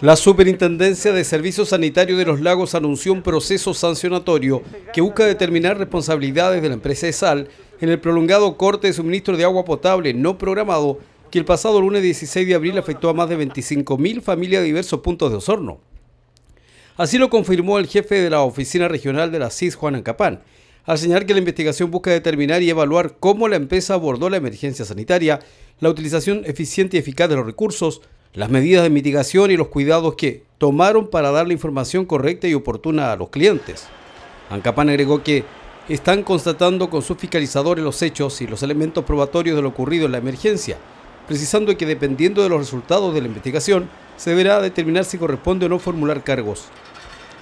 La Superintendencia de Servicios Sanitarios de los Lagos anunció un proceso sancionatorio que busca determinar responsabilidades de la empresa Sal en el prolongado corte de suministro de agua potable no programado que el pasado lunes 16 de abril afectó a más de 25.000 familias de diversos puntos de Osorno. Así lo confirmó el jefe de la Oficina Regional de la CIS, Juan Ancapán, al señalar que la investigación busca determinar y evaluar cómo la empresa abordó la emergencia sanitaria, la utilización eficiente y eficaz de los recursos, las medidas de mitigación y los cuidados que tomaron para dar la información correcta y oportuna a los clientes. Ancapan agregó que están constatando con sus fiscalizadores los hechos y los elementos probatorios de lo ocurrido en la emergencia, precisando que dependiendo de los resultados de la investigación, se deberá determinar si corresponde o no formular cargos.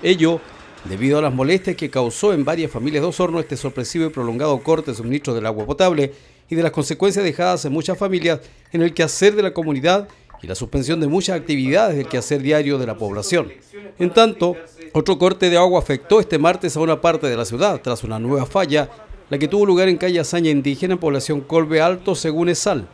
Ello debido a las molestias que causó en varias familias de Osorno este sorpresivo y prolongado corte de suministro del agua potable y de las consecuencias dejadas en muchas familias en el quehacer de la comunidad y la suspensión de muchas actividades del quehacer diario de la población. En tanto, otro corte de agua afectó este martes a una parte de la ciudad tras una nueva falla, la que tuvo lugar en calle Azaña Indígena en población Colbe Alto, según ESAL.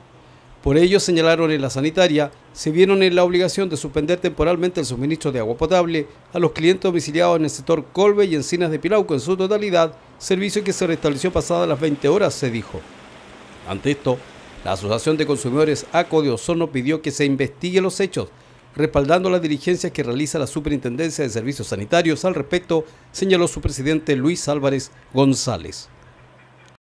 Por ello, señalaron en la sanitaria, se vieron en la obligación de suspender temporalmente el suministro de agua potable a los clientes domiciliados en el sector Colbe y Encinas de Pilauco en su totalidad, servicio que se restableció pasadas las 20 horas, se dijo. Ante esto, la Asociación de Consumidores ACO de Ozono pidió que se investigue los hechos, respaldando las diligencias que realiza la Superintendencia de Servicios Sanitarios al respecto, señaló su presidente Luis Álvarez González.